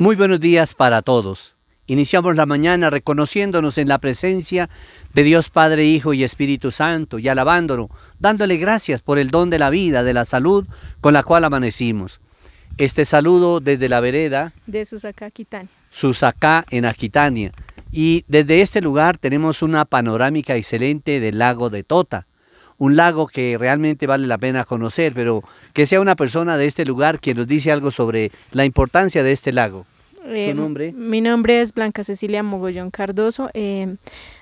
Muy buenos días para todos. Iniciamos la mañana reconociéndonos en la presencia de Dios Padre, Hijo y Espíritu Santo y alabándolo, dándole gracias por el don de la vida, de la salud con la cual amanecimos. Este saludo desde la vereda de Susacá, Aquitania. Susacá en Aquitania. Y desde este lugar tenemos una panorámica excelente del lago de Tota un lago que realmente vale la pena conocer, pero que sea una persona de este lugar quien nos dice algo sobre la importancia de este lago. Eh, mi nombre es Blanca Cecilia Mogollón Cardoso. Eh,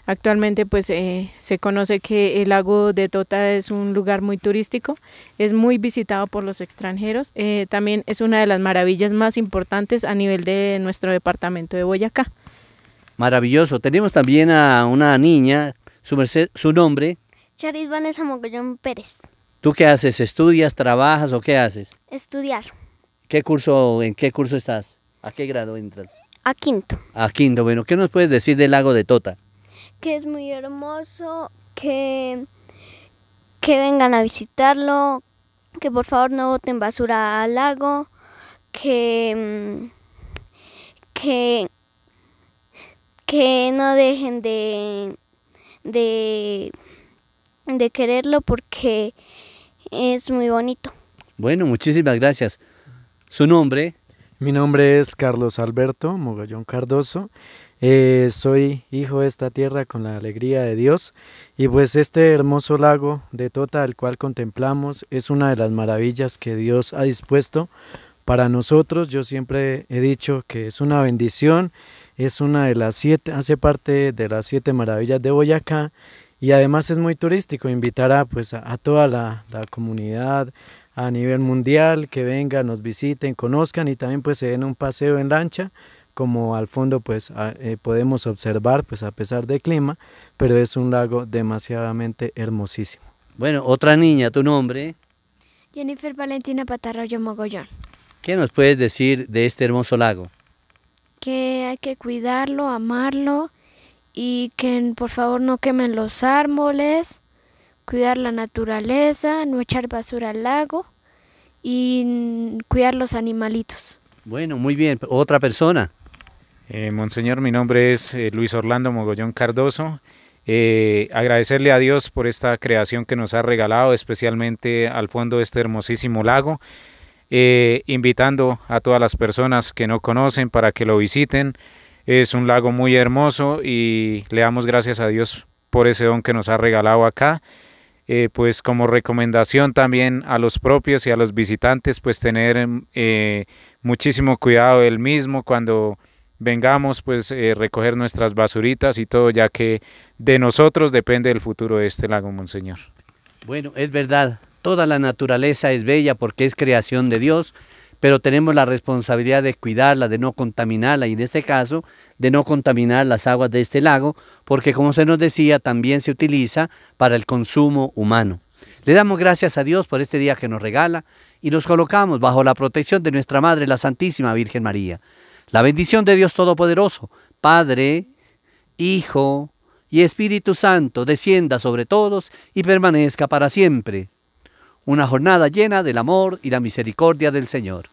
actualmente pues eh, se conoce que el lago de Tota es un lugar muy turístico, es muy visitado por los extranjeros. también es una de las maravillas más importantes a nivel de nuestro departamento de Boyacá. Maravilloso. Tenemos también a una niña, su, su nombre. Charis Vanessa Mogollón Pérez. ¿Tú qué haces? ¿Estudias, trabajas o qué haces? Estudiar. ¿Qué curso, en qué curso estás? ¿A qué grado entras? A quinto. A quinto, bueno, ¿qué nos puedes decir del lago de Tota? Que es muy hermoso, que, que vengan a visitarlo, que por favor no boten basura al lago, que, mm, que, que no dejen de, de, de quererlo porque es muy bonito. Bueno, muchísimas gracias. Su nombre. Mi nombre es Carlos Alberto Mogollón Cardoso. Eh, soy hijo de esta tierra con la alegría de Dios. Y pues este hermoso lago de Tota, el cual contemplamos, es una de las maravillas que Dios ha dispuesto para nosotros. Yo siempre he dicho que es una bendición. Es una de las siete, hace parte de las siete maravillas de Boyacá y además es muy turístico, invitará pues a, toda la, comunidad a nivel mundial que vengan, nos visiten, conozcan y también pues se den un paseo en lancha, como al fondo pues eh, podemos observar pues a pesar del clima, pero es un lago demasiadamente hermosísimo. Bueno, otra niña, ¿tu nombre? Jennifer Valentina Patarroyo Mogollón. ¿Qué nos puedes decir de este hermoso lago? Que hay que cuidarlo, amarlo y que por favor no quemen los árboles, cuidar la naturaleza, no echar basura al lago y cuidar los animalitos. Bueno, muy bien. ¿Otra persona? Eh, Monseñor, mi nombre es eh, Luis Orlando Mogollón Cardoso. Eh, agradecerle a Dios por esta creación que nos ha regalado, especialmente al fondo de este hermosísimo lago. invitando a todas las personas que no conocen para que lo visiten. Es un lago muy hermoso y le damos gracias a Dios por ese don que nos ha regalado acá. Eh, pues como recomendación también a los propios y a los visitantes, pues tener em, eh, muchísimo cuidado del mismo cuando vengamos, pues eh, recoger nuestras basuritas y todo, ya que de nosotros depende el futuro de este lago, Monseñor. Bueno, es verdad, toda la naturaleza es bella porque es creación de Dios pero tenemos la responsabilidad de cuidarla, de no contaminarla y en este caso de no contaminar las aguas de este lago, porque como se nos decía, también se utiliza para el consumo humano. Le damos gracias a Dios por este día que nos regala y nos colocamos bajo la protección de nuestra Madre, la Santísima Virgen María. La bendición de Dios Todopoderoso, Padre, Hijo y Espíritu Santo, descienda sobre todos y permanezca para siempre. Una jornada llena del amor y la misericordia del Señor.